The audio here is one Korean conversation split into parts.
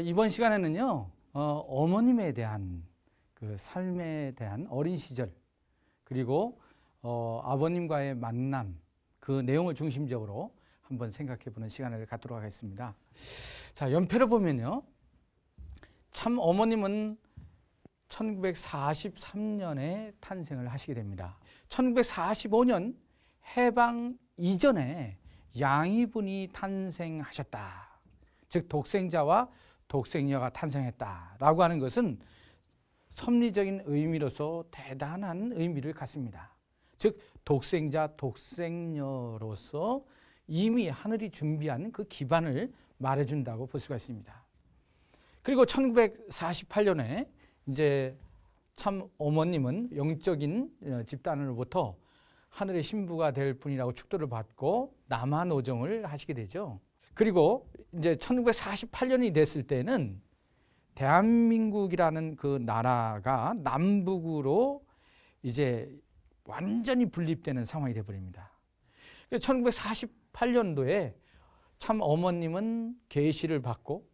이번 시간에는요, 어, 어머님에 대한 그 삶에 대한 어린 시절, 그리고 어, 아버님과의 만남, 그 내용을 중심적으로 한번 생각해 보는 시간을 갖도록 하겠습니다. 자, 연표를 보면요. 참 어머님은 1943년에 탄생을 하시게 됩니다. 1945년 해방 이전에 양이분이 탄생하셨다. 즉, 독생자와 독생녀가 탄생했다라고 하는 것은 섭리적인 의미로서 대단한 의미를 갖습니다. 즉 독생자 독생녀로서 이미 하늘이 준비한 그 기반을 말해준다고 볼 수가 있습니다. 그리고 1948년에 이제 참 어머님은 영적인 어, 집단으로부터 하늘의 신부가 될 분이라고 축도를 받고 남한 오정을 하시게 되죠. 그리고 이제 1948년이 됐을 때는 대한민국이라는 그 나라가 남북으로 이제 완전히 분립되는 상황이 돼버립니다. 1948년도에 참 어머님은 계시를 받고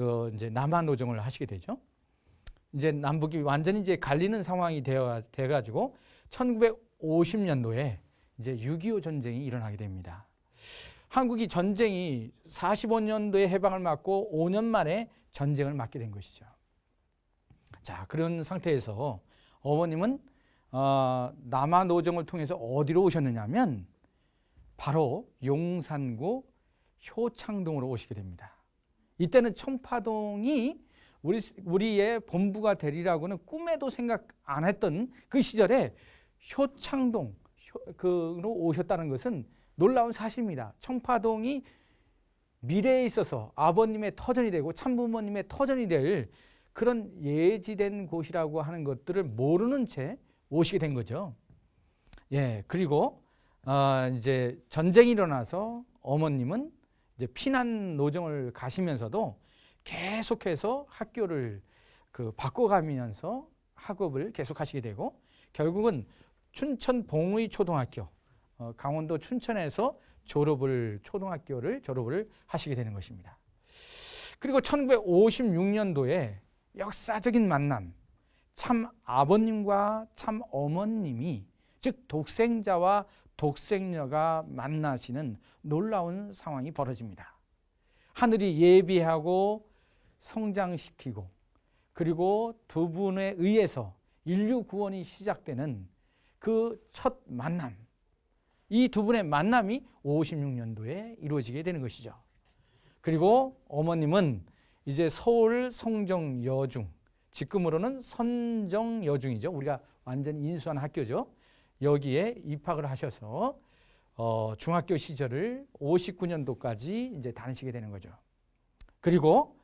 어 이제 남한 노정을 하시게 되죠. 이제 남북이 완전히 이제 갈리는 상황이 되어 가지고 1950년도에 이제 6.25 전쟁이 일어나게 됩니다. 한국이 전쟁이 45년도에 해방을 맞고 5년 만에 전쟁을 맞게 된 것이죠. 자, 그런 상태에서 어머님은 어, 남아 노정을 통해서 어디로 오셨느냐면 바로 용산구 효창동으로 오시게 됩니다. 이때는 청파동이 우리, 우리의 본부가 되리라고는 꿈에도 생각 안 했던 그 시절에 효창동, 그로 오셨다는 것은 놀라운 사실입니다. 청파동이 미래에 있어서 아버님의 터전이 되고 참부모님의 터전이 될 그런 예지된 곳이라고 하는 것들을 모르는 채 오시게 된 거죠. 예, 그리고 어, 이제 전쟁이 일어나서 어머님은 이제 피난 노정을 가시면서도 계속해서 학교를 그 바꿔가면서 학업을 계속하시게 되고 결국은 춘천 봉의 초등학교 어, 강원도 춘천에서 졸업을 초등학교를 졸업을 하시게 되는 것입니다. 그리고 1956년도에 역사적인 만남, 참 아버님과 참 어머님이 즉 독생자와 독생녀가 만나시는 놀라운 상황이 벌어집니다. 하늘이 예비하고 성장시키고 그리고 두 분에 의해서 인류 구원이 시작되는 그 첫 만남, 이두 분의 만남이 56년도에 이루어지게 되는 것이죠. 그리고 어머님은 이제 서울 성정여중, 지금으로는 선정여중이죠. 우리가 완전 인수한 학교죠. 여기에 입학을 하셔서 어, 중학교 시절을 59년도까지 이제 다니시게 되는 거죠. 그리고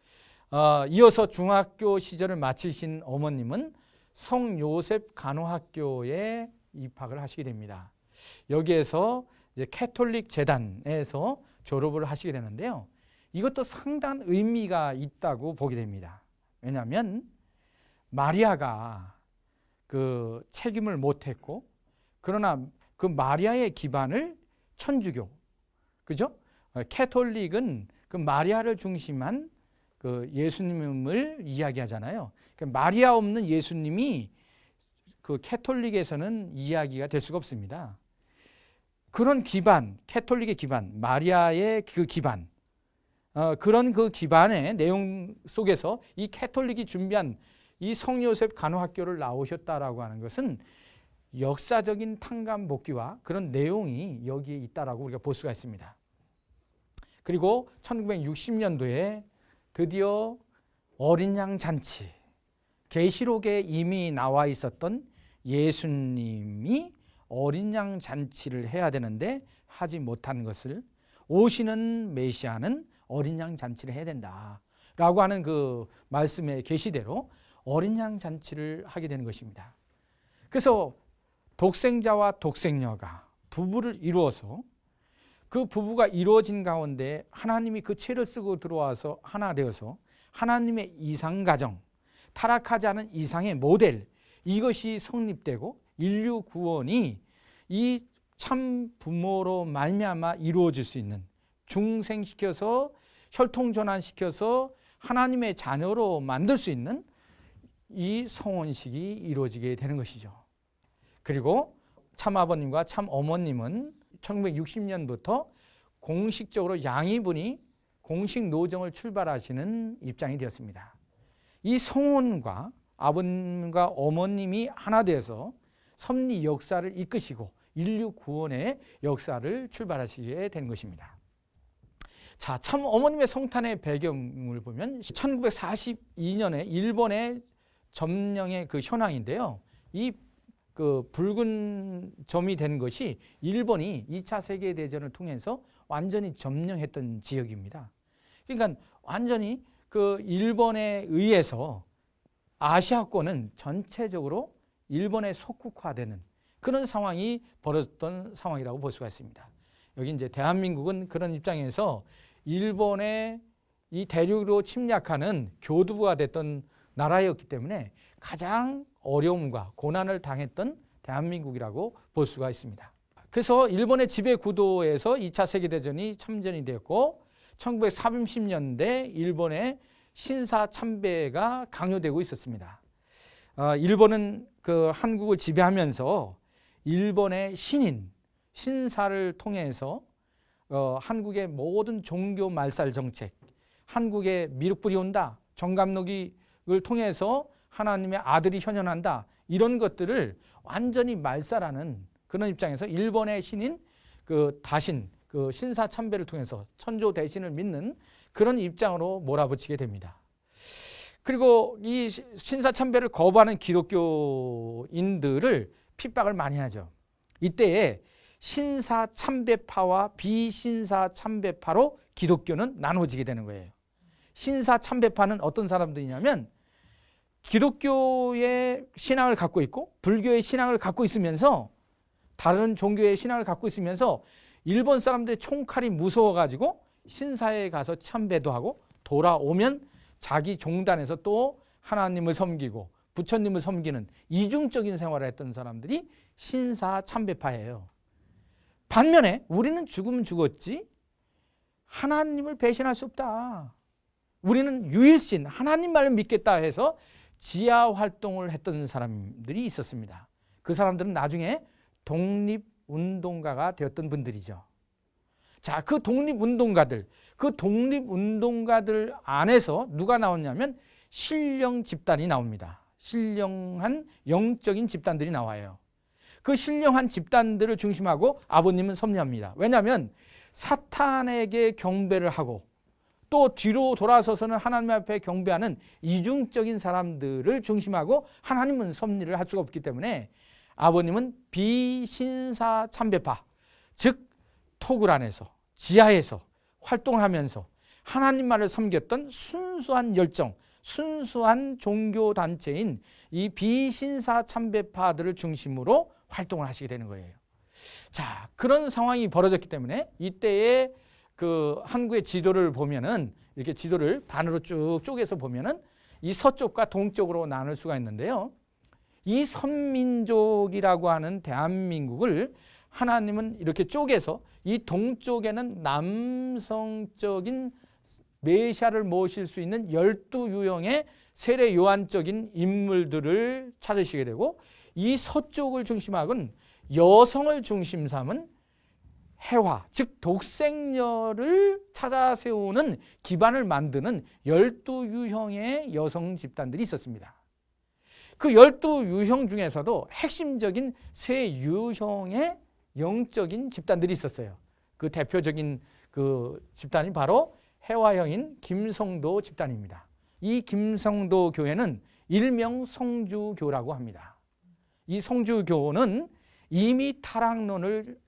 어, 이어서 중학교 시절을 마치신 어머님은 성요셉 간호학교에 입학을 하시게 됩니다. 여기에서 이제 캐톨릭 재단에서 졸업을 하시게 되는데요. 이것도 상당한 의미가 있다고 보게 됩니다. 왜냐하면 마리아가 그 책임을 못했고 그러나 그 마리아의 기반을 천주교 그죠? 캐톨릭은 그 마리아를 중심한 그 예수님을 이야기하잖아요. 그러니까 마리아 없는 예수님이 그 캐톨릭에서는 이야기가 될 수가 없습니다. 그런 기반, 캐톨릭의 기반, 마리아의 그 기반, 어, 그런 그 기반의 내용 속에서 이 캐톨릭이 준비한 이 성요셉 간호학교를 나오셨다라고 하는 것은 역사적인 탕감 복귀와 그런 내용이 여기에 있다라고 우리가 볼 수가 있습니다. 그리고 1960년도에 드디어 어린 양 잔치 계시록에 이미 나와 있었던 예수님이 어린 양 잔치를 해야 되는데 하지 못한 것을 오시는 메시아는 어린 양 잔치를 해야 된다. 라고 하는 그 말씀의 계시대로 어린 양 잔치를 하게 되는 것입니다. 그래서 독생자와 독생녀가 부부를 이루어서 그 부부가 이루어진 가운데 하나님이 그 채를 쓰고 들어와서 하나 되어서 하나님의 이상 가정, 타락하지 않은 이상의 모델 이것이 성립되고 인류 구원이 이 참 부모로 말미암아 이루어질 수 있는 중생시켜서 혈통전환시켜서 하나님의 자녀로 만들 수 있는 이 성원식이 이루어지게 되는 것이죠. 그리고 참아버님과 참어머님은 1960년부터 공식적으로 양이분이 공식 노정을 출발하시는 입장이 되었습니다. 이 성원과 아버님과 어머님이 하나 되어서 섭리 역사를 이끄시고 인류 구원의 역사를 출발하시게 된 것입니다. 자, 참 어머님의 성탄의 배경을 보면 1942년에 일본의 점령의 그 현황인데요. 이 그 붉은 점이 된 것이 일본이 2차 세계 대전을 통해서 완전히 점령했던 지역입니다. 그러니까 완전히 그 일본에 의해서 아시아권은 전체적으로 일본에 속국화되는 그런 상황이 벌어졌던 상황이라고 볼 수가 있습니다. 여기 이제 대한민국은 그런 입장에서 일본의 이 대륙으로 침략하는 교두부가 됐던 나라였기 때문에 가장 어려움과 고난을 당했던 대한민국이라고 볼 수가 있습니다. 그래서 일본의 지배 구도에서 2차 세계대전이 참전이 되었고 1930년대 일본의 신사 참배가 강요되고 있었습니다. 아, 일본은 그 한국을 지배하면서 일본의 신인 신사를 통해서 어, 한국의 모든 종교 말살 정책, 한국의 미륵불이 온다, 정감록이를 통해서 하나님의 아들이 현현한다 이런 것들을 완전히 말살하는 그런 입장에서 일본의 신인 그 다신 그 신사 참배를 통해서 천조 대신을 믿는 그런 입장으로 몰아붙이게 됩니다. 그리고 이 신사참배를 거부하는 기독교인들을 핍박을 많이 하죠. 이때에 신사참배파와 비신사참배파로 기독교는 나눠지게 되는 거예요. 신사참배파는 어떤 사람들이냐면 기독교의 신앙을 갖고 있고 불교의 신앙을 갖고 있으면서 다른 종교의 신앙을 갖고 있으면서 일본 사람들의 총칼이 무서워가지고 신사에 가서 참배도 하고 돌아오면 자기 종단에서 또 하나님을 섬기고 부처님을 섬기는 이중적인 생활을 했던 사람들이 신사 참배파예요. 반면에 우리는 죽으면 죽었지 하나님을 배신할 수 없다. 우리는 유일신 하나님만을 믿겠다 해서 지하 활동을 했던 사람들이 있었습니다. 그 사람들은 나중에 독립 운동가가 되었던 분들이죠. 자, 그 독립운동가들, 그 독립운동가들 안에서 누가 나왔냐면 신령 집단이 나옵니다. 신령한 영적인 집단들이 나와요. 그 신령한 집단들을 중심하고 아버님은 섭리합니다. 왜냐하면 사탄에게 경배를 하고 또 뒤로 돌아서서는 하나님 앞에 경배하는 이중적인 사람들을 중심하고 하나님은 섭리를 할 수가 없기 때문에 아버님은 비신사 참배파 즉 토굴 안에서 지하에서 활동을 하면서 하나님만을 섬겼던 순수한 열정, 순수한 종교 단체인 이 비신사 참배파들을 중심으로 활동을 하시게 되는 거예요. 자, 그런 상황이 벌어졌기 때문에 이때에 그 한국의 지도를 보면은 이렇게 지도를 반으로 쭉 쪼개서 보면은 이 서쪽과 동쪽으로 나눌 수가 있는데요. 이 선민족이라고 하는 대한민국을 하나님은 이렇게 쪼개서 이 동쪽에는 남성적인 메시아를 모실 수 있는 열두 유형의 세례 요한적인 인물들을 찾으시게 되고 이 서쪽을 중심하고 여성을 중심 삼은 해화, 즉 독생녀를 찾아 세우는 기반을 만드는 열두 유형의 여성 집단들이 있었습니다. 그 열두 유형 중에서도 핵심적인 세 유형의 영적인 집단들이 있었어요. 그 대표적인 그 집단이 바로 해화형인 김성도 집단입니다. 이 김성도 교회는 일명 성주교라고 합니다. 이 성주교는 이미 타락론을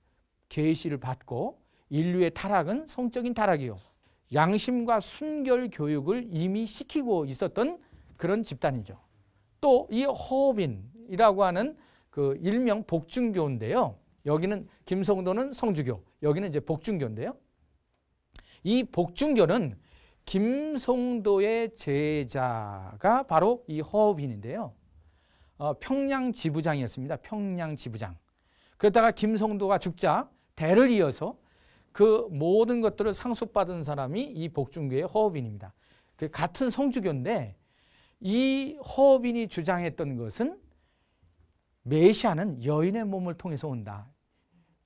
계시를 받고 인류의 타락은 성적인 타락이요. 양심과 순결 교육을 이미 시키고 있었던 그런 집단이죠. 또 이 허빈이라고 하는 그 일명 복중교인데요. 여기는 김성도는 성주교, 여기는 이제 복중교인데요. 이 복중교는 김성도의 제자가 바로 이허업인데요 어, 평양 지부장이었습니다. 평양 지부장. 그러다가 김성도가 죽자 대를 이어서 그 모든 것들을 상속받은 사람이 이 복중교의 허업입니다 그 같은 성주교인데 이허업이 주장했던 것은 메시아는 여인의 몸을 통해서 온다.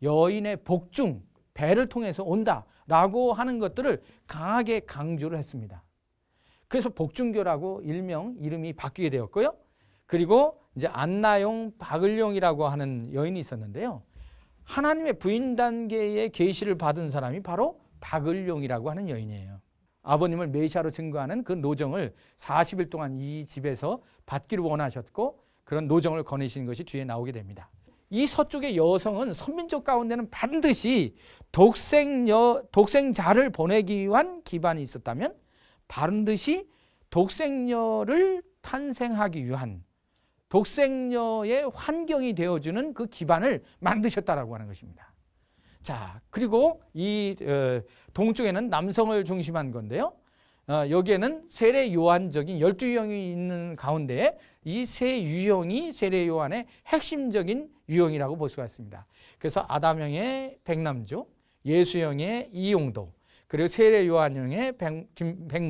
여인의 복중 배를 통해서 온다라고 하는 것들을 강하게 강조를 했습니다. 그래서 복중교라고 일명 이름이 바뀌게 되었고요. 그리고 이제 안나용, 박을용이라고 하는 여인이 있었는데요. 하나님의 부인 단계의 계시를 받은 사람이 바로 박을용이라고 하는 여인이에요. 아버님을 메시아로 증거하는 그 노정을 40일 동안 이 집에서 받기를 원하셨고 그런 노정을 거내신 것이 뒤에 나오게 됩니다. 이 서쪽의 여성은 선민족 가운데는 반드시 독생여, 독생자를 보내기 위한 기반이 있었다면 반드시 독생녀를 탄생하기 위한 독생녀의 환경이 되어주는 그 기반을 만드셨다라고 하는 것입니다. 자, 그리고 이 어, 동쪽에는 남성을 중심한 건데요. 어, 여기에는 세례 요한적인 열두 유형이 있는 가운데 이 세 유형이 세례 요한의 핵심적인 유형이라고 볼 수가 있습니다. 그래서 아담형의 백남조, 예수형의 이용도, 그리고 세례 요한형의 백,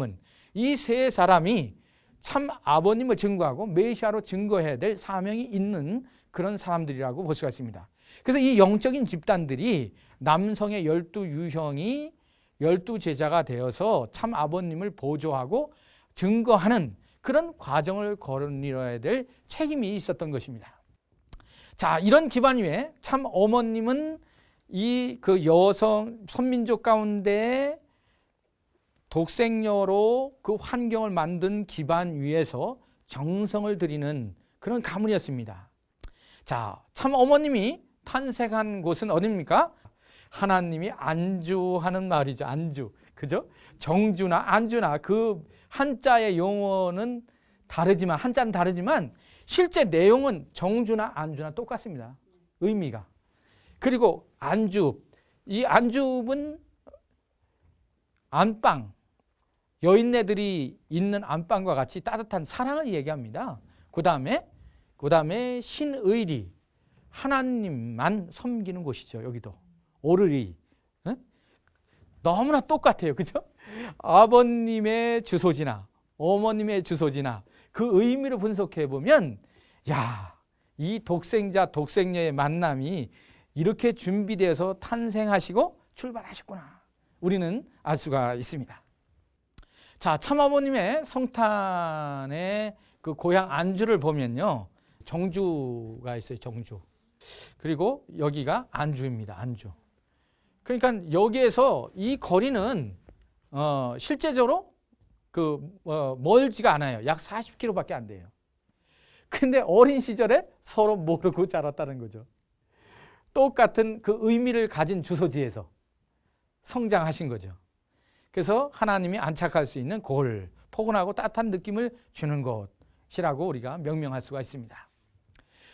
문이 세 사람이 참 아버님을 증거하고 메시아로 증거해야 될 사명이 있는 그런 사람들이라고 볼 수가 있습니다. 그래서 이 영적인 집단들이 남성의 열두 유형이 열두 제자가 되어서 참 아버님을 보조하고 증거하는 그런 과정을 거느려야 될 책임이 있었던 것입니다. 자, 이런 기반 위에 참 어머님은 이 그 여성 선민족 가운데 독생녀로 그 환경을 만든 기반 위에서 정성을 드리는 그런 가문이었습니다. 자, 참 어머님이 탄생한 곳은 어딥니까? 하나님이 안주하는 말이죠. 안주. 그죠? 정주나 안주나 그 한자의 용어는 다르지만 한자는 다르지만 실제 내용은 정주나 안주나 똑같습니다. 의미가. 그리고 안주읍. 이 안주읍은 안방. 여인네들이 있는 안방과 같이 따뜻한 사랑을 얘기합니다. 그 다음에, 그 다음에 신의리. 하나님만 섬기는 곳이죠. 여기도. 오르리. 너무나 똑같아요. 그죠? 아버님의 주소지나 어머님의 주소지나 그 의미를 분석해 보면 야, 이 독생자 독생녀의 만남이 이렇게 준비돼서 탄생하시고 출발하셨구나. 우리는 알 수가 있습니다. 자, 참아버님의 성탄의 그 고향 안주를 보면요. 정주가 있어요, 정주. 그리고 여기가 안주입니다, 안주. 그러니까 여기에서 이 거리는 어, 실제적으로 그 어, 멀지가 않아요. 약 40km밖에 안 돼요. 근데 어린 시절에 서로 모르고 자랐다는 거죠. 똑같은 그 의미를 가진 주소지에서 성장하신 거죠. 그래서 하나님이 안착할 수 있는 골, 포근하고 따뜻한 느낌을 주는 것이라고 우리가 명명할 수가 있습니다.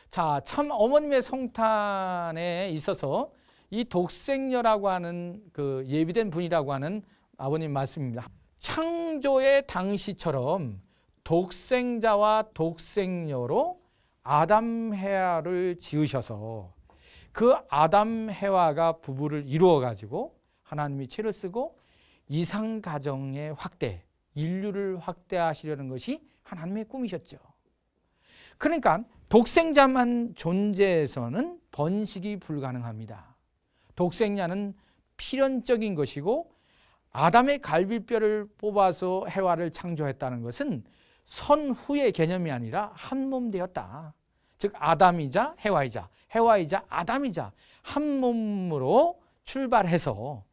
자, 참 어머님의 성탄에 있어서 이 독생녀라고 하는 그 예비된 분이라고 하는 아버님 말씀입니다. 창조의 당시처럼 독생자와 독생녀로 아담 해아를 지으셔서 그 아담 해와가 부부를 이루어 가지고 하나님이 채를 쓰고 이상 가정의 확대, 인류를 확대하시려는 것이 하나님의 꿈이셨죠. 그러니까 독생자만 존재해서는 번식이 불가능합니다. 독생자는 필연적인 것이고 아담의 갈비뼈를 뽑아서 해와를 창조했다는 것은 선후의 개념이 아니라 한몸 되었다. 즉 아담이자 해와이자 해와이자 아담이자 한 몸으로 출발해서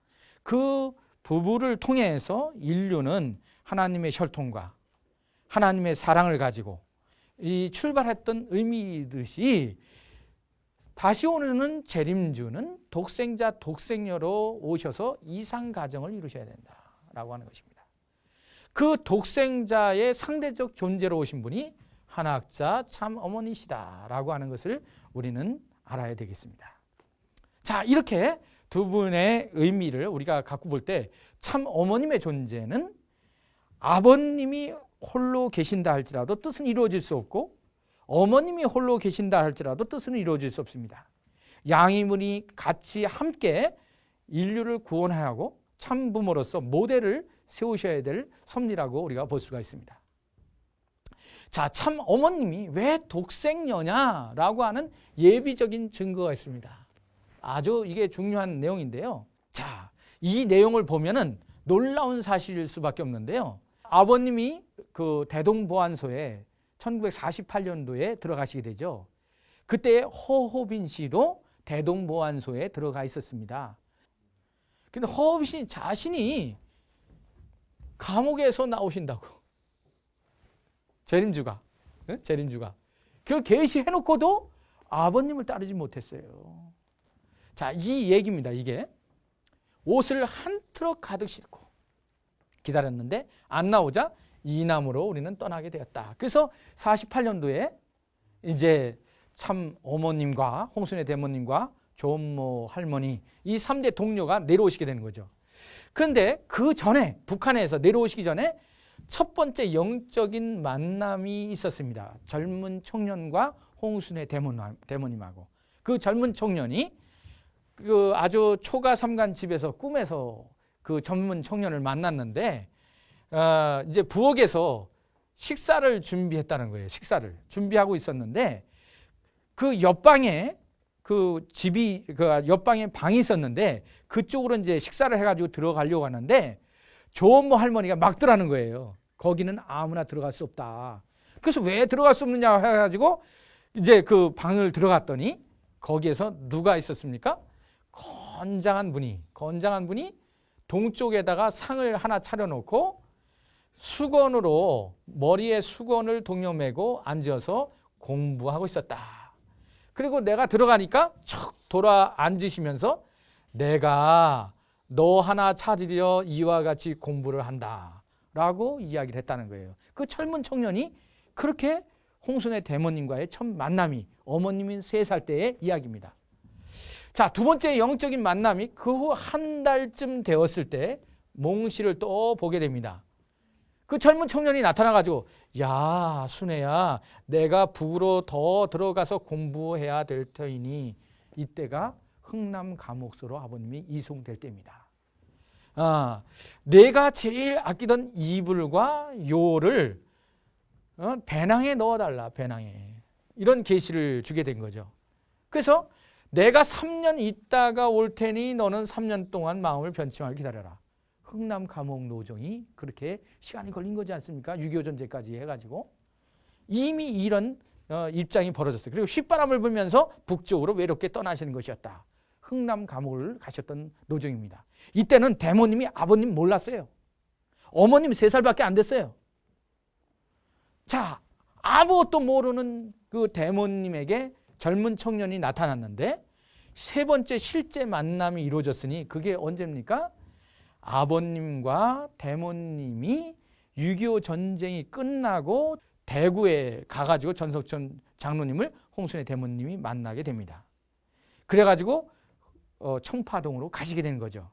그 부부를 통해서 인류는 하나님의 혈통과 하나님의 사랑을 가지고 이 출발했던 의미이듯이 다시 오는 재림주는 독생자 독생녀로 오셔서 이상 가정을 이루셔야 된다라고 하는 것입니다. 그 독생자의 상대적 존재로 오신 분이 한학자 참 어머니시다라고 하는 것을 우리는 알아야 되겠습니다. 자, 이렇게 두 분의 의미를 우리가 갖고 볼 때 참 어머님의 존재는 아버님이 홀로 계신다 할지라도 뜻은 이루어질 수 없고 어머님이 홀로 계신다 할지라도 뜻은 이루어질 수 없습니다. 양이문이 같이 함께 인류를 구원하고 참부모로서 모델을 세우셔야 될 섭리라고 우리가 볼 수가 있습니다. 자, 참 어머님이 왜 독생녀냐라고 하는 예비적인 증거가 있습니다. 아주 이게 중요한 내용인데요. 자, 이 내용을 보면은 놀라운 사실일 수밖에 없는데요. 아버님이 그 대동보안소에 1948년도에 들어가시게 되죠. 그때 허호빈 씨도 대동보안소에 들어가 있었습니다. 근데 허호빈 씨 자신이 감옥에서 나오신다고. 재림주가. 응? 재림주가. 그걸 계시해 놓고도 아버님을 따르지 못했어요. 자, 이 얘기입니다. 이게. 옷을 한 트럭 가득 싣고 기다렸는데 안 나오자 이남으로 우리는 떠나게 되었다. 그래서 48년도에 이제 참 어머님과 홍순의 대모님과 조모 뭐 할머니 이 3대 동료가 내려오시게 되는 거죠. 그런데 그 전에 북한에서 내려오시기 전에 첫 번째 영적인 만남이 있었습니다. 젊은 청년과 홍순의 대모님하고 그 젊은 청년이 그 아주 초가 삼간 집에서 꿈에서 그 젊은 청년을 만났는데 어, 이제 부엌에서 식사를 준비했다는 거예요. 식사를 준비하고 있었는데 그 옆방에 그 집이 그 옆방에 방이 있었는데 그쪽으로 이제 식사를 해가지고 들어가려고 하는데 조원모 뭐 할머니가 막더라는 거예요. 거기는 아무나 들어갈 수 없다. 그래서 왜 들어갈 수 없느냐 해가지고 이제 그 방을 들어갔더니 거기에서 누가 있었습니까? 건장한 분이 건장한 분이 동쪽에다가 상을 하나 차려놓고 수건으로 머리에 수건을 동여매고 앉아서 공부하고 있었다. 그리고 내가 들어가니까 척 돌아 앉으시면서 내가 너 하나 찾으려 이와 같이 공부를 한다. 라고 이야기를 했다는 거예요. 그 젊은 청년이 그렇게 홍순의 대모님과의 첫 만남이 어머님인 세 살 때의 이야기입니다. 자, 두 번째 영적인 만남이 그 후 한 달쯤 되었을 때몽실을또 보게 됩니다. 그 젊은 청년이 나타나가지고 야 순애야 내가 북으로더 들어가서 공부해야 될 터이니 이때가 흥남 감옥소로 아버님이 이송될 때입니다. 아, 내가 제일 아끼던 이불과 요를 어, 배낭에 넣어달라 배낭에 이런 계시를 주게 된 거죠. 그래서 내가 3년 있다가 올 테니 너는 3년 동안 마음을 변치 말고 기다려라. 흥남 감옥 노정이 그렇게 시간이 걸린 거지 않습니까? 6.25 전제까지 해가지고 이미 이런 어, 입장이 벌어졌어요. 그리고 휘바람을 불면서 북쪽으로 외롭게 떠나시는 것이었다. 흥남 감옥을 가셨던 노정입니다. 이때는 대모님이 아버님 몰랐어요. 어머님 세 살밖에 안 됐어요. 자, 아무것도 모르는 그 대모님에게 젊은 청년이 나타났는데 세 번째 실제 만남이 이루어졌으니 그게 언제입니까? 아버님과 대모님이 6.25 전쟁이 끝나고 대구에 가가지고 전석천 장로님을 홍순의 대모님이 만나게 됩니다. 그래가지고 어, 청파동으로 가시게 된 거죠.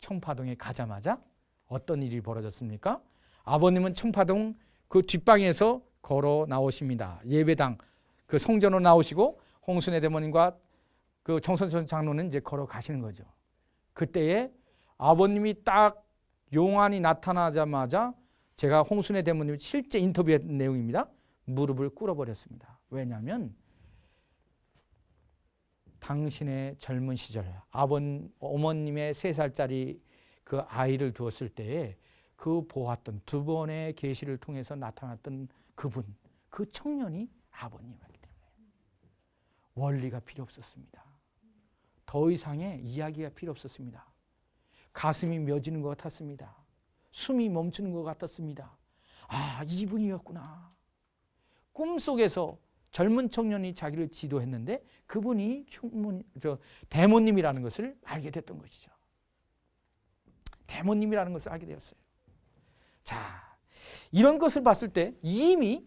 청파동에 가자마자 어떤 일이 벌어졌습니까? 아버님은 청파동 그 뒷방에서 걸어 나오십니다. 예배당 그 성전으로 나오시고 홍순의 대모님과 그 정선천 장로는 이제 걸어 가시는 거죠. 그때에 아버님이 딱 용안이 나타나자마자 제가 홍순의 대모님 실제 인터뷰한 내용입니다. 무릎을 꿇어버렸습니다. 왜냐하면 당신의 젊은 시절 아버 어머님의 세 살짜리 그 아이를 두었을 때에 그 보았던 두 번의 계시를 통해서 나타났던 그분 그 청년이 아버님이기 때문에 원리가 필요 없었습니다. 더 이상의 이야기가 필요 없었습니다. 가슴이 묘지는 것 같았습니다. 숨이 멈추는 것 같았습니다. 아, 이분이었구나. 꿈속에서 젊은 청년이 자기를 지도했는데 그분이 충분히 저 대모님이라는 것을 알게 됐던 것이죠. 대모님이라는 것을 알게 되었어요. 자, 이런 것을 봤을 때 이미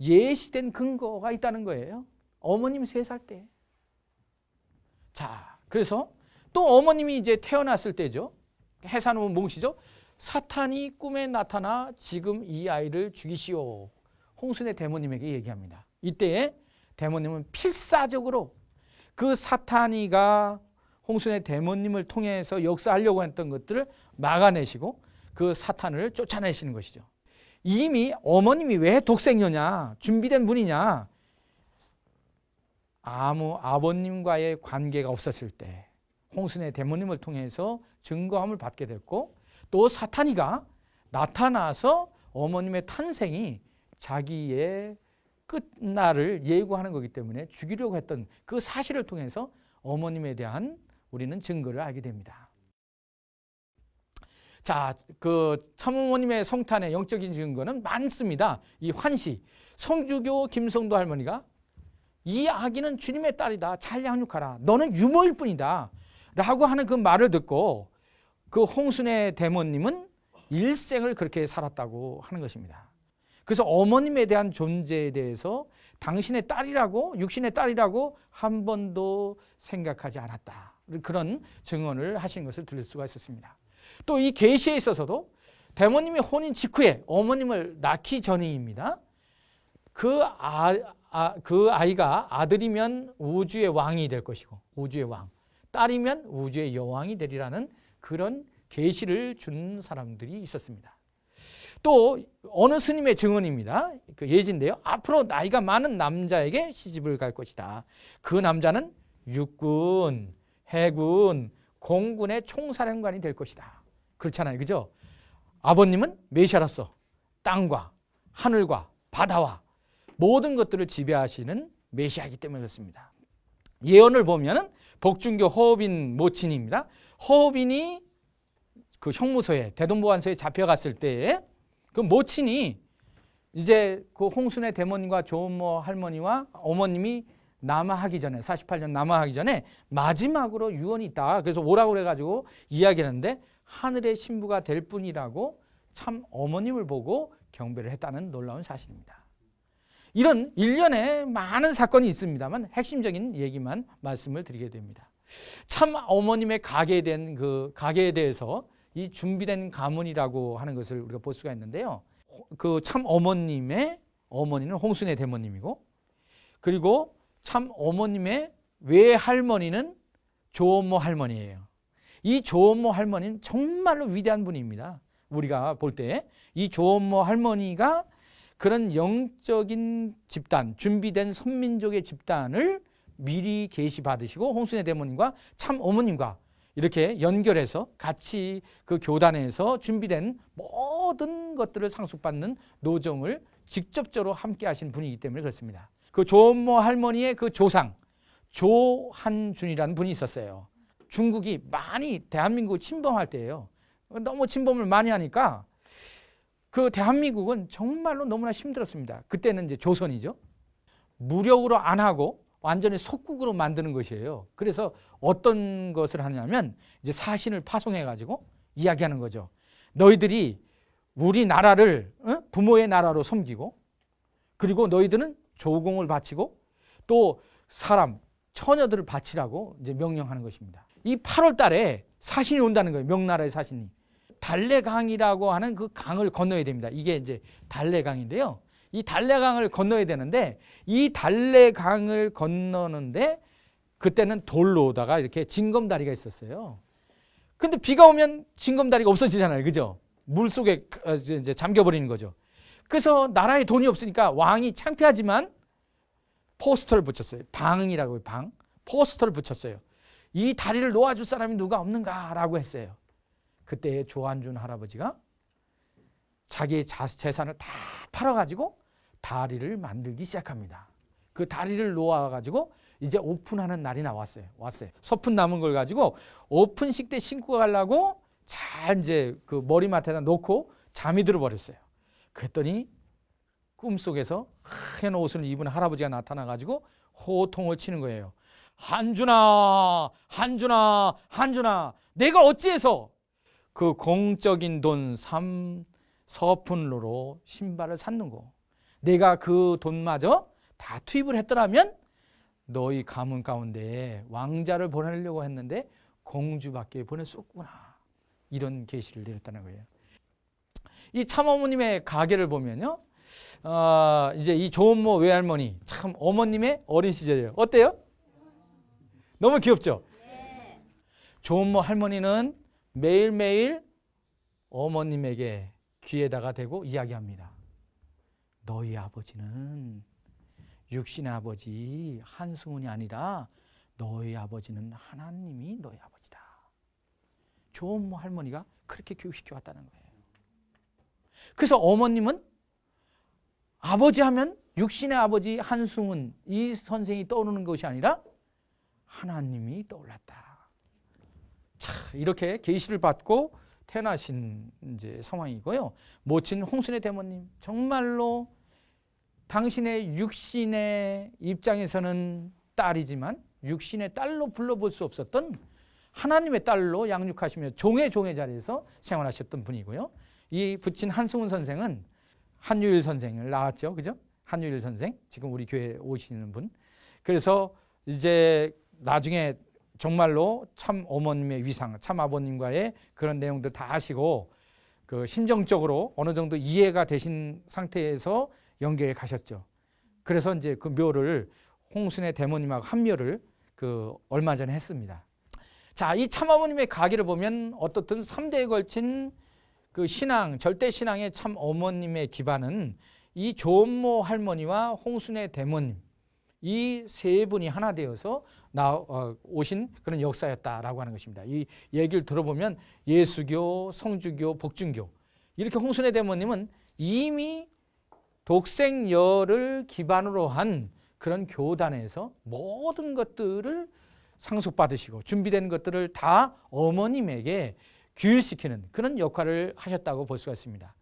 예시된 근거가 있다는 거예요. 어머님 세 살 때. 자, 그래서 또 어머님이 이제 태어났을 때죠. 해산은 몽시죠. 사탄이 꿈에 나타나 지금 이 아이를 죽이시오. 홍순의 대모님에게 얘기합니다. 이때 대모님은 필사적으로 그 사탄이가 홍순의 대모님을 통해서 역사하려고 했던 것들을 막아내시고 그 사탄을 쫓아내시는 것이죠. 이미 어머님이 왜 독생녀냐, 준비된 분이냐, 아무 아버님과의 관계가 없었을 때, 홍순의 대모님을 통해서 증거함을 받게 됐고 또 사탄이가 나타나서 어머님의 탄생이 자기의 끝날을 예고하는 거기 때문에 죽이려고 했던 그 사실을 통해서 어머님에 대한 우리는 증거를 알게 됩니다. 자, 그 참어머님의 성탄의 영적인 증거는 많습니다. 이 환시, 성주교 김성도 할머니가 이 아기는 주님의 딸이다. 잘 양육하라. 너는 유모일 뿐이다. 라고 하는 그 말을 듣고 그 홍순의 대모님은 일생을 그렇게 살았다고 하는 것입니다. 그래서 어머님에 대한 존재에 대해서 당신의 딸이라고 육신의 딸이라고 한 번도 생각하지 않았다. 그런 증언을 하신 것을 들을 수가 있었습니다. 또 이 계시에 있어서도 대모님이 혼인 직후에 어머님을 낳기 전입니다. 그, 아, 아, 그 아이가 아들이면 우주의 왕이 될 것이고 우주의 왕. 딸이면 우주의 여왕이 되리라는 그런 계시를 준 사람들이 있었습니다. 또 어느 스님의 증언입니다. 그 예지인데요. 앞으로 나이가 많은 남자에게 시집을 갈 것이다. 그 남자는 육군, 해군, 공군의 총사령관이 될 것이다. 그렇잖아요. 그죠? 아버님은 메시아로서 땅과 하늘과 바다와 모든 것들을 지배하시는 메시아이기 때문에 그렇습니다. 예언을 보면은 복중교 허업인 모친입니다. 허업인이 그 형무소에 대동보안소에 잡혀갔을 때에 그 모친이 이제 그 홍순의 대모님과 조모 뭐 할머니와 어머님이 남하하기 전에 48년 남하하기 전에 마지막으로 유언이 있다. 그래서 오라고 그래가지고 이야기하는데 하늘의 신부가 될 뿐이라고 참 어머님을 보고 경배를 했다는 놀라운 사실입니다. 이런 일련의 많은 사건이 있습니다만 핵심적인 얘기만 말씀을 드리게 됩니다. 참 어머님의 가게에 대한 그 가게에 대해서 이 준비된 가문이라고 하는 것을 우리가 볼 수가 있는데요. 그 참 어머님의 어머니는 홍순의 대모님이고 그리고 참 어머님의 외할머니는 조모 할머니예요. 이 조모 할머니는 정말로 위대한 분입니다. 우리가 볼 때 이 조모 할머니가 그런 영적인 집단, 준비된 선민족의 집단을 미리 계시받으시고 홍순의 대모님과 참 어머님과 이렇게 연결해서 같이 그 교단에서 준비된 모든 것들을 상속받는 노정을 직접적으로 함께 하신 분이기 때문에 그렇습니다. 그 조모 할머니의 그 조상 조한준이라는 분이 있었어요. 중국이 많이 대한민국을 침범할 때예요. 너무 침범을 많이 하니까 그 대한민국은 정말로 너무나 힘들었습니다. 그때는 이제 조선이죠. 무력으로 안 하고 완전히 속국으로 만드는 것이에요. 그래서 어떤 것을 하냐면 이제 사신을 파송해 가지고 이야기하는 거죠. 너희들이 우리 나라를 부모의 나라로 섬기고 그리고 너희들은 조공을 바치고 또 사람 처녀들을 바치라고 이제 명령하는 것입니다. 이 8월 달에 사신이 온다는 거예요. 명나라의 사신이. 달래강이라고 하는 그 강을 건너야 됩니다. 이게 이제 달래강인데요. 이 달래강을 건너야 되는데 이 달래강을 건너는데 그때는 돌로 오다가 이렇게 징검다리가 있었어요. 근데 비가 오면 징검다리가 없어지잖아요. 그죠? 물 속에 그, 어, 이제 잠겨버리는 거죠. 그래서 나라에 돈이 없으니까 왕이 창피하지만 포스터를 붙였어요. 방이라고 요 방. 포스터를 붙였어요. 이 다리를 놓아줄 사람이 누가 없는가라고 했어요. 그때 조한준 할아버지가 자기 재산을 다 팔아가지고 다리를 만들기 시작합니다. 그 다리를 놓아가지고 이제 오픈하는 날이 나왔어요. 왔어요. 서푼 남은 걸 가지고 오픈식 때 신고 가려고 잘 이제 그 머리맡에다 놓고 잠이 들어버렸어요. 그랬더니 꿈속에서 큰 옷을 입은 할아버지가 나타나가지고 호통을 치는 거예요. 한준아, 한준아, 한준아, 내가 어찌해서 그 공적인 돈 3, 서푼로로 신발을 샀는 거. 내가 그 돈마저 다 투입을 했더라면 너희 가문 가운데 왕자를 보내려고 했는데 공주밖에 보낼 수 없구나. 이런 계시를 내렸다는 거예요. 이 참어머님의 가게를 보면요. 어, 이제 이 조은모 외할머니 참 어머님의 어린 시절이에요. 어때요? 너무 귀엽죠? 네. 은모 할머니는 매일매일 어머님에게 귀에다가 대고 이야기합니다. 너희 아버지는 육신의 아버지 한승훈이 아니라 너희 아버지는 하나님이 너희 아버지다. 조모 할머니가 그렇게 교육시켜 왔다는 거예요. 그래서 어머님은 아버지 하면 육신의 아버지 한승훈 이 선생이 떠오르는 것이 아니라 하나님이 떠올랐다. 자, 이렇게 계시를 받고 태어나신 이제 상황이고요. 모친 홍순의 대모님 정말로 당신의 육신의 입장에서는 딸이지만 육신의 딸로 불러볼 수 없었던 하나님의 딸로 양육하시며 종의 종의 자리에서 생활하셨던 분이고요. 이 부친 한승훈 선생은 한유일 선생을 낳았죠. 그죠? 한유일 선생. 지금 우리 교회 오시는 분. 그래서 이제 나중에 정말로 참 어머님의 위상, 참 아버님과의 그런 내용들 다 아시고 그 심정적으로 어느 정도 이해가 되신 상태에서 연계에 가셨죠. 그래서 이제 그 묘를 홍순의 대모님하고 합 묘를 그 얼마 전에 했습니다. 자, 이 참아버님의 가기를 보면 어떻든 3대에 걸친 그 신앙, 절대 신앙의 참어머님의 기반은 이 조은모 할머니와 홍순의 대모님 이세 분이 하나 되어서 나 어, 오신 그런 역사였다라고 하는 것입니다. 이 얘기를 들어보면 예수교, 성주교, 복중교 이렇게 홍순의 대모님은 이미 독생열을 기반으로 한 그런 교단에서 모든 것들을 상속받으시고 준비된 것들을 다 어머님에게 규율시키는 그런 역할을 하셨다고 볼 수가 있습니다.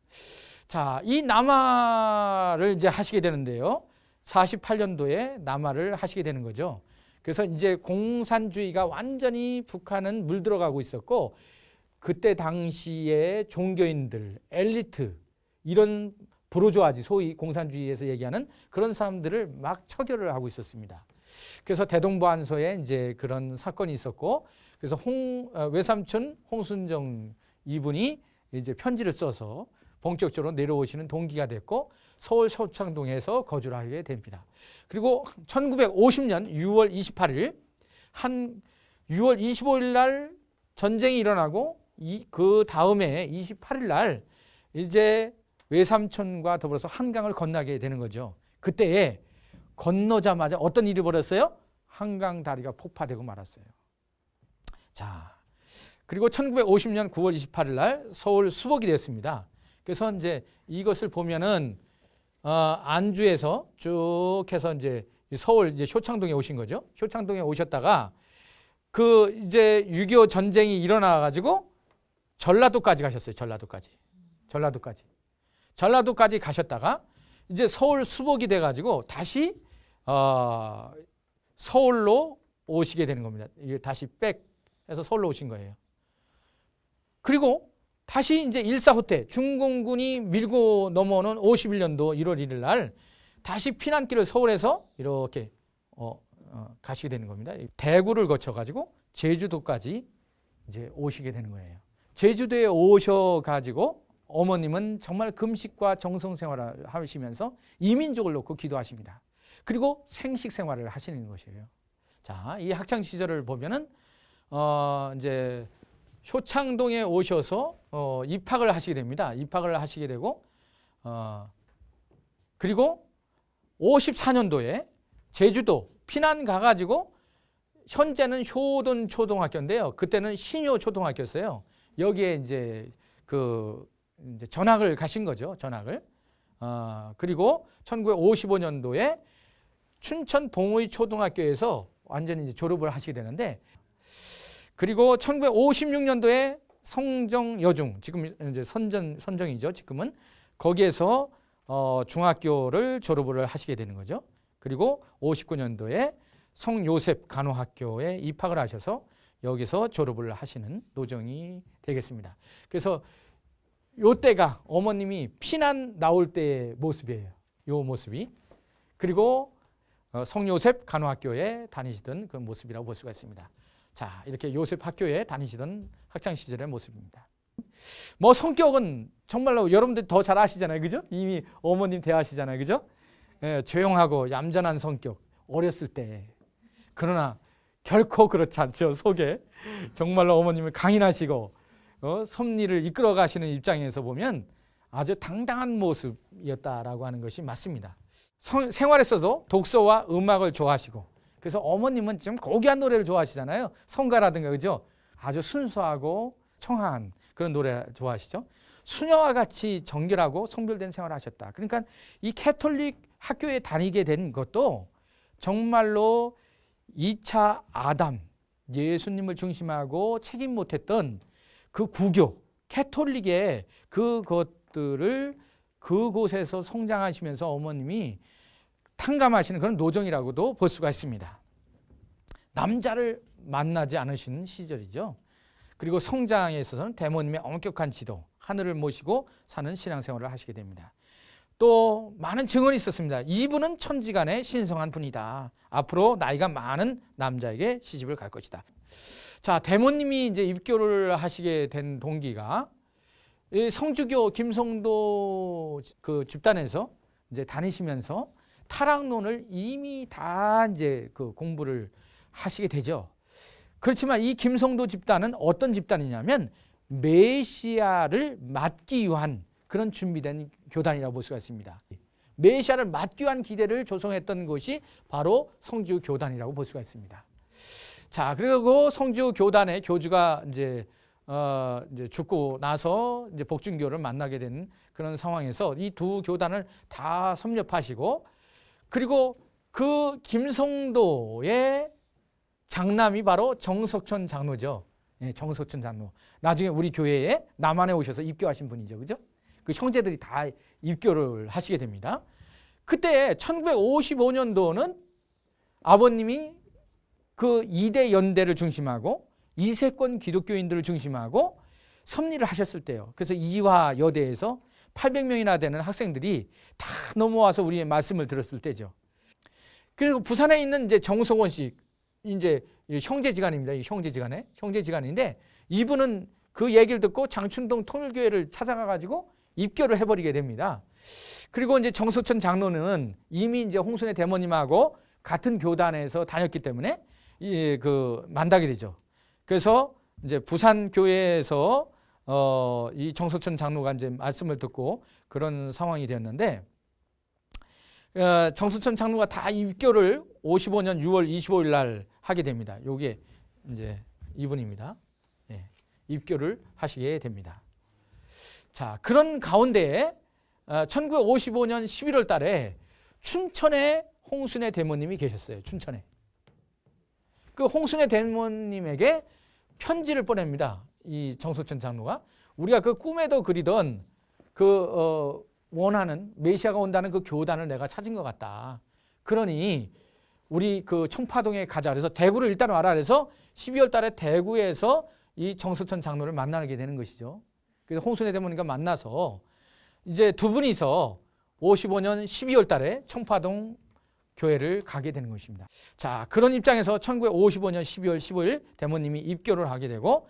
자, 이남아를 이제 하시게 되는데요. 48년도에 남하를 하시게 되는 거죠. 그래서 이제 공산주의가 완전히 북한은 물들어가고 있었고 그때 당시에 종교인들, 엘리트 이런 부르조아지 소위 공산주의에서 얘기하는 그런 사람들을 막 처결을 하고 있었습니다. 그래서 대동보안소에 이제 그런 사건이 있었고 그래서 홍, 어, 외삼촌 홍순정 이분이 이제 편지를 써서 본격적으로 내려오시는 동기가 됐고 서울 서창동에서 거주를 하게 됩니다. 그리고 1950년 6월 28일 한 6월 25일 날 전쟁이 일어나고 그 다음에 28일 날 이제 외삼촌과 더불어서 한강을 건너게 되는 거죠. 그때에 건너자마자 어떤 일이 벌었어요? 한강 다리가 폭파되고 말았어요. 자, 그리고 1950년 9월 28일 날 서울 수복이 됐습니다 그래서 이제 이것을 보면은 어, 안주에서 쭉 해서 이제 서울 이제 효창동에 오신 거죠. 효창동에 오셨다가 그 이제 6.25 전쟁이 일어나 가지고 전라도까지 가셨어요. 전라도까지. 전라도까지. 전라도까지 가셨다가 이제 서울 수복이 돼 가지고 다시 어 서울로 오시게 되는 겁니다. 이게 다시 백 해서 서울로 오신 거예요. 그리고 다시 이제 일사후퇴 중공군이 밀고 넘어오는 51년도 1월 1일 날 다시 피난길을 서울에서 이렇게 어, 어, 가시게 되는 겁니다. 대구를 거쳐가지고 제주도까지 이제 오시게 되는 거예요. 제주도에 오셔가지고 어머님은 정말 금식과 정성 생활을 하시면서 이민족을 놓고 기도하십니다. 그리고 생식 생활을 하시는 것이에요. 자, 이 학창 시절을 보면은 어 이제 효창동에 오셔서 어, 입학을 하시게 됩니다. 입학을 하시게 되고 어, 그리고 54년도에 제주도 피난 가가지고 현재는 효돈 초등학교인데요. 그때는 신효 초등학교였어요. 여기에 이제 그 이제 전학을 가신 거죠. 전학을. 어, 그리고 1955년도에 춘천 봉의 초등학교에서 완전히 이제 졸업을 하시게 되는데 그리고 1956년도에 성정 여중 지금 이제 선전 선정이죠. 지금은 거기에서 어, 중학교를 졸업을 하시게 되는 거죠. 그리고 59년도에 성요셉 간호학교에 입학을 하셔서 여기서 졸업을 하시는 노정이 되겠습니다. 그래서 요 때가 어머님이 피난 나올 때의 모습이에요. 요 모습이. 그리고 어, 성요셉 간호학교에 다니시던 그 모습이라고 볼 수가 있습니다. 자, 이렇게 요셉 학교에 다니시던 학창 시절의 모습입니다. 뭐 성격은 정말로 여러분들 더 잘 아시잖아요. 그죠? 이미 어머님 대하시잖아요. 그죠? 예, 조용하고 얌전한 성격. 어렸을 때. 그러나 결코 그렇지 않죠. 속에. 정말로 어머님이 강인하시고 어, 섭리를 이끌어 가시는 입장에서 보면 아주 당당한 모습이었다라고 하는 것이 맞습니다. 성, 생활에서도 독서와 음악을 좋아하시고 그래서 어머님은 지금 고귀한 노래를 좋아하시잖아요. 성가라든가 그죠? 아주 순수하고 청한 그런 노래 좋아하시죠. 수녀와 같이 정결하고 성별된 생활을 하셨다. 그러니까 이 캐톨릭 학교에 다니게 된 것도 정말로 2차 아담 예수님을 중심하고 책임 못했던 그 구교 캐톨릭의 그것들을 그곳에서 성장하시면서 어머님이 탕감하시는 그런 노정이라고도 볼 수가 있습니다. 남자를 만나지 않으신 시절이죠. 그리고 성장에 있어서는 대모님의 엄격한 지도, 하늘을 모시고 사는 신앙생활을 하시게 됩니다. 또 많은 증언이 있었습니다. 이분은 천지간에 신성한 분이다. 앞으로 나이가 많은 남자에게 시집을 갈 것이다. 자, 대모님이 이제 입교를 하시게 된 동기가 성주교 김성도 그 집단에서 이제 다니시면서 타락론을 이미 다 이제 그 공부를 하시게 되죠. 그렇지만 이 김성도 집단은 어떤 집단이냐면 메시아를 맞기 위한 그런 준비된 교단이라고 볼 수가 있습니다. 메시아를 맞기 위한 기대를 조성했던 것이 바로 성주 교단이라고 볼 수가 있습니다. 자, 그리고 성주 교단의 교주가 이제 어, 이제 죽고 나서 이제 복중교를 만나게 된 그런 상황에서 이 두 교단을 다 섭렵하시고 그리고 그 김성도의 장남이 바로 정석천 장로죠. 네, 정석천 장로. 나중에 우리 교회에 남한에 오셔서 입교하신 분이죠. 그죠? 그 형제들이 다 입교를 하시게 됩니다. 그때 1955년도는 아버님이 그 2대 연대를 중심하고 이세권 기독교인들을 중심하고 섭리를 하셨을 때요. 그래서 이화 여대에서 800명이나 되는 학생들이 다 넘어와서 우리의 말씀을 들었을 때죠. 그리고 부산에 있는 이제 정석원씨 이제 형제지간입니다. 형제지간에 형제지간인데 이분은 그 얘기를 듣고 장춘동 통일교회를 찾아가 가지고 입교를 해버리게 됩니다. 그리고 이제 정석천 장로는 이미 이제 홍순의 대모님하고 같은 교단에서 다녔기 때문에 이 그 만나게 되죠. 그래서 이제 부산 교회에서 어, 이 정석천 장로가 이제 말씀을 듣고 그런 상황이 되었는데 어, 정수천 장로가 다 입교를 55년 6월 25일 날 하게 됩니다. 요게 이제 이분입니다. 예, 입교를 하시게 됩니다. 자, 그런 가운데 어, 1955년 11월 달에 춘천에 홍순의 대모님이 계셨어요. 춘천에. 그 홍순의 대모님에게 편지를 보냅니다. 이 정석천 장로가 우리가 그 꿈에도 그리던 그 어, 원하는 메시아가 온다는 그 교단을 내가 찾은 것 같다. 그러니 우리 그 청파동에 가자. 그래서 대구를 일단 와라. 그래서 12월 달에 대구에서 이 정석천 장로를 만나게 되는 것이죠. 그래서 홍순애 대모님과 만나서 이제 두 분이서 55년 12월 달에 청파동 교회를 가게 되는 것입니다. 자, 그런 입장에서 1955년 12월 15일 대모님이 입교를 하게 되고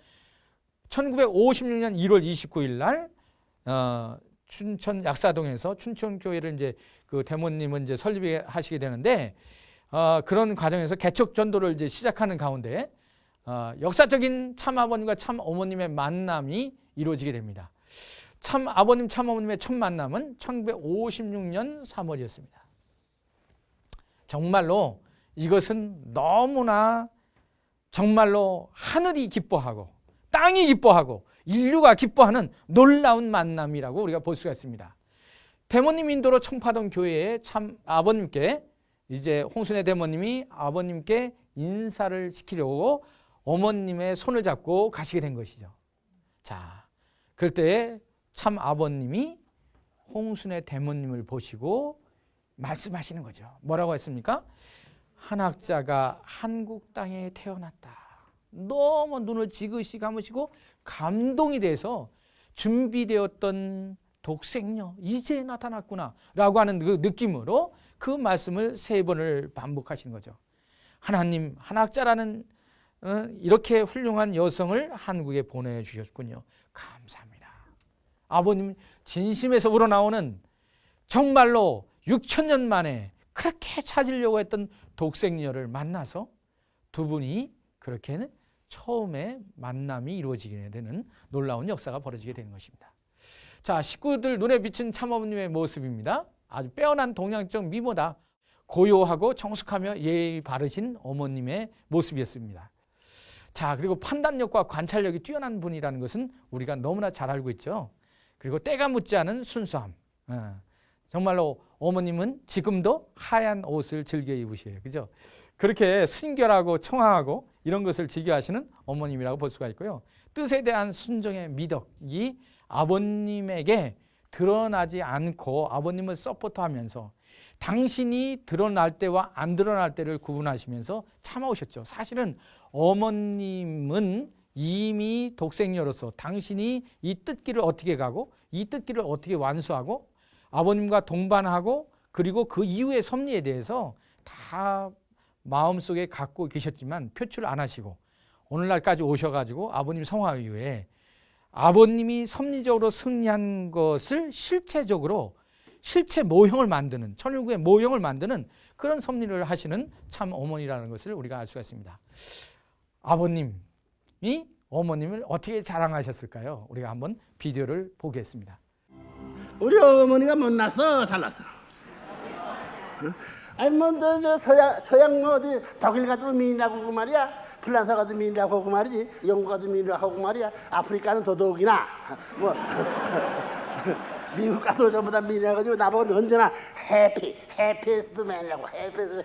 1956년 1월 29일 날 어, 춘천 약사동에서 춘천교회를 이제 그 대모님은 이제 설립하시게 되는데 어, 그런 과정에서 개척 전도를 이제 시작하는 가운데 어, 역사적인 참 아버님과 참 어머님의 만남이 이루어지게 됩니다. 참 아버님 참 어머님의 첫 만남은 1956년 3월이었습니다. 정말로 이것은 너무나 정말로 하늘이 기뻐하고 땅이 기뻐하고 인류가 기뻐하는 놀라운 만남이라고 우리가 볼 수가 있습니다. 대모님 인도로 청파동 교회에 참 아버님께 이제 홍순의 대모님이 아버님께 인사를 시키려고 어머님의 손을 잡고 가시게 된 것이죠. 자, 그럴 때 참 아버님이 홍순의 대모님을 보시고 말씀하시는 거죠. 뭐라고 했습니까? 한 학자가 한국 땅에 태어났다. 너무 눈을 지그시 감으시고 감동이 돼서 준비되었던 독생녀 이제 나타났구나라고 하는 그 느낌으로 그 말씀을 세 번을 반복하신 거죠. 하나님 한학자라는 어, 이렇게 훌륭한 여성을 한국에 보내주셨군요. 감사합니다. 아버님 진심에서 우러나오는 정말로 6천 년 만에 그렇게 찾으려고 했던 독생녀를 만나서 두 분이 그렇게 처음에 만남이 이루어지게 되는 놀라운 역사가 벌어지게 되는 것입니다. 자, 식구들 눈에 비친 참어머님의 모습입니다. 아주 빼어난 동양적 미모다. 고요하고 정숙하며 예의 바르신 어머님의 모습이었습니다. 자, 그리고 판단력과 관찰력이 뛰어난 분이라는 것은 우리가 너무나 잘 알고 있죠. 그리고 때가 묻지 않은 순수함. 어, 정말로 어머님은 지금도 하얀 옷을 즐겨 입으셔요. 그죠? 그렇게 순결하고 청아하고 이런 것을 지겨하시는 어머님이라고 볼 수가 있고요. 뜻에 대한 순종의 미덕이 아버님에게 드러나지 않고 아버님을 서포트하면서 당신이 드러날 때와 안 드러날 때를 구분하시면서 참아오셨죠. 사실은 어머님은 이미 독생녀로서 당신이 이 뜻길을 어떻게 가고 이 뜻길을 어떻게 완수하고 아버님과 동반하고 그리고 그 이후의 섭리에 대해서 다 마음속에 갖고 계셨지만 표출 안 하시고 오늘날까지 오셔가지고 아버님 성화 이후에 아버님이 섭리적으로 승리한 것을 실체적으로 실체 모형을 만드는 천일구의 모형을 만드는 그런 섭리를 하시는 참 어머니라는 것을 우리가 알 수가 있습니다. 아버님이 어머님을 어떻게 자랑하셨을까요? 우리가 한번 비디오를 보겠습니다. 우리 어머니가 못났어 잘났어. 아니 뭐저 서양 서양 뭐 어디 독일 가도 미인이라고 하고 말이야. 프랑스 가도 미인이라고 하고 말이지. 영국 가도 미인이라고 하고 말이야. 아프리카는 더더욱이나 뭐 미국 가도 전부 다 미인이라 가지고 나보고 언제나 해피 해피에스트 맨이라고 해피에스트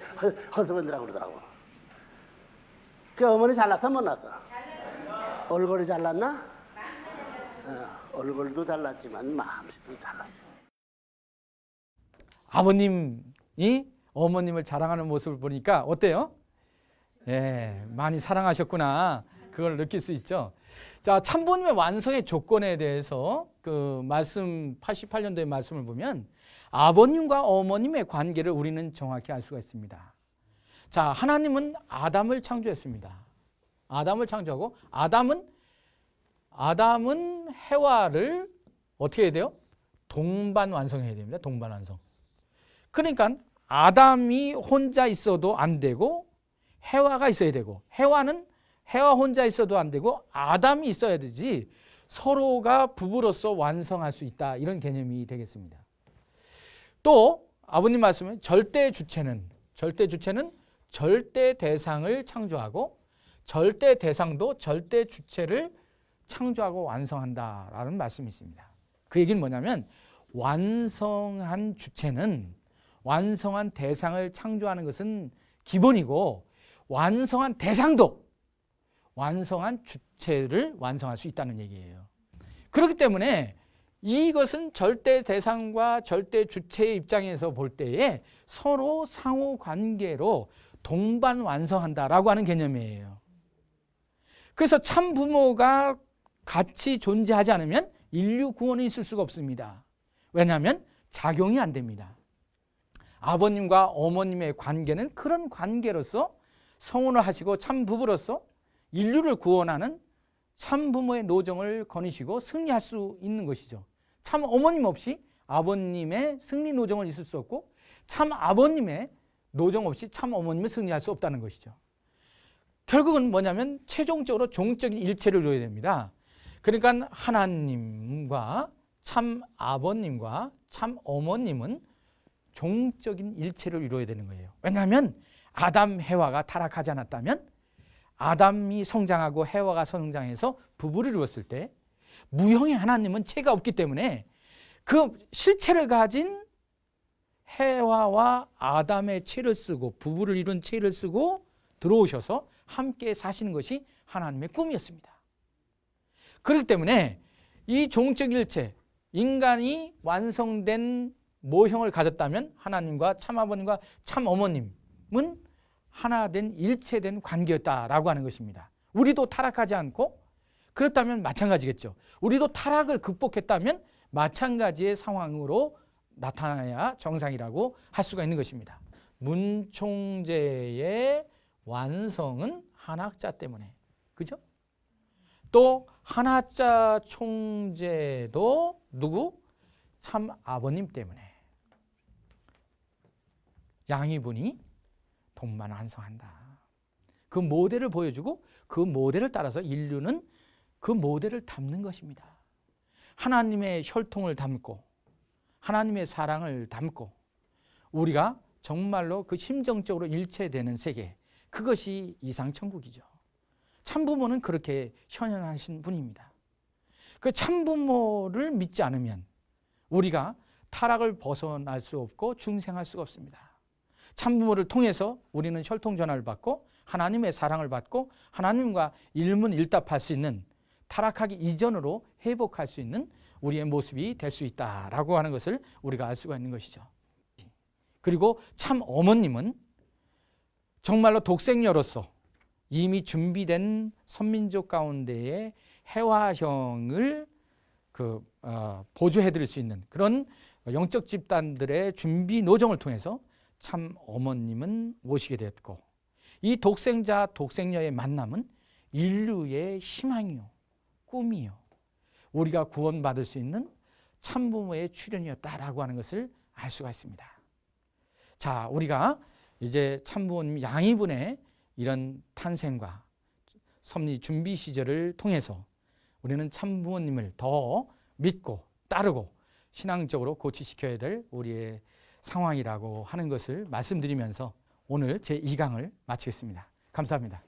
허스번드라고 그러더라고. 그 어머니 잘났어 못 났어? 얼굴이 잘났나? 어, 얼굴도 잘났지만 마음씨도 잘났어. 아버님이 어머님을 자랑하는 모습을 보니까 어때요? 예, 많이 사랑하셨구나. 그걸 느낄 수 있죠. 자, 참보님의 완성의 조건에 대해서 그 말씀 88년도의 말씀을 보면 아버님과 어머님의 관계를 우리는 정확히 알 수가 있습니다. 자, 하나님은 아담을 창조했습니다. 아담을 창조하고 아담은 아담은 해와를 어떻게 해야 돼요? 동반 완성해야 됩니다. 동반 완성. 그러니까 아담이 혼자 있어도 안 되고 해와가 있어야 되고 해와는 해와 혼자 있어도 안 되고 아담이 있어야 되지 서로가 부부로서 완성할 수 있다 이런 개념이 되겠습니다. 또 아버님 말씀에 절대 주체는 절대 주체는 절대 대상을 창조하고 절대 대상도 절대 주체를 창조하고 완성한다라는 말씀이 있습니다. 그 얘기는 뭐냐면 완성한 주체는 완성한 대상을 창조하는 것은 기본이고 완성한 대상도 완성한 주체를 완성할 수 있다는 얘기예요. 그렇기 때문에 이것은 절대 대상과 절대 주체의 입장에서 볼 때에 서로 상호 관계로 동반 완성한다라고 하는 개념이에요. 그래서 참 부모가 같이 존재하지 않으면 인류 구원이 있을 수가 없습니다. 왜냐하면 작용이 안 됩니다. 아버님과 어머님의 관계는 그런 관계로서 성원을 하시고 참 부부로서 인류를 구원하는 참 부모의 노정을 거니시고 승리할 수 있는 것이죠. 참 어머님 없이 아버님의 승리 노정을 있을 수 없고 참 아버님의 노정 없이 참 어머님을 승리할 수 없다는 것이죠. 결국은 뭐냐면 최종적으로 종적인 일체를 이루어야 됩니다. 그러니까 하나님과 참 아버님과 참 어머님은 종적인 일체를 이루어야 되는 거예요. 왜냐하면 아담 해와가 타락하지 않았다면 아담이 성장하고 해와가 성장해서 부부를 이루었을 때 무형의 하나님은 체가 없기 때문에 그 실체를 가진 해와와 아담의 체를 쓰고 부부를 이룬 체를 쓰고 들어오셔서 함께 사시는 것이 하나님의 꿈이었습니다. 그렇기 때문에 이 종적 일체 인간이 완성된 모형을 가졌다면 하나님과 참 아버님과 참 어머님은 하나 된 일체된 관계였다라고 하는 것입니다. 우리도 타락하지 않고 그렇다면 마찬가지겠죠. 우리도 타락을 극복했다면 마찬가지의 상황으로 나타나야 정상이라고 할 수가 있는 것입니다. 문총제의 완성은 한학자 때문에 그죠? 또 한학자 총재도 누구? 참 아버님 때문에 양이분이 동만을성한다그 모델을 보여주고 그 모델을 따라서 인류는 그 모델을 담는 것입니다. 하나님의 혈통을 담고 하나님의 사랑을 담고 우리가 정말로 그 심정적으로 일체되는 세계 그것이 이상천국이죠. 참부모는 그렇게 현현하신 분입니다. 그 참부모를 믿지 않으면 우리가 타락을 벗어날 수 없고 중생할 수가 없습니다. 참부모를 통해서 우리는 혈통 전환을 받고 하나님의 사랑을 받고 하나님과 일문일답할 수 있는 타락하기 이전으로 회복할 수 있는 우리의 모습이 될 수 있다라고 하는 것을 우리가 알 수가 있는 것이죠. 그리고 참 어머님은 정말로 독생녀로서 이미 준비된 선민족 가운데의 해화형을 그 어, 보조해 드릴 수 있는 그런 영적 집단들의 준비 노정을 통해서 참 어머님은 오시게 됐고 이 독생자 독생녀의 만남은 인류의 희망이요 꿈이요 우리가 구원받을 수 있는 참부모의 출현이었다라고 하는 것을 알 수가 있습니다. 자, 우리가 이제 참부모님 양이분의 이런 탄생과 섭리 준비 시절을 통해서 우리는 참부모님을 더 믿고 따르고 신앙적으로 고치시켜야 될 우리의 상황이라고 하는 것을 말씀드리면서 오늘 제 2강을 마치겠습니다. 감사합니다.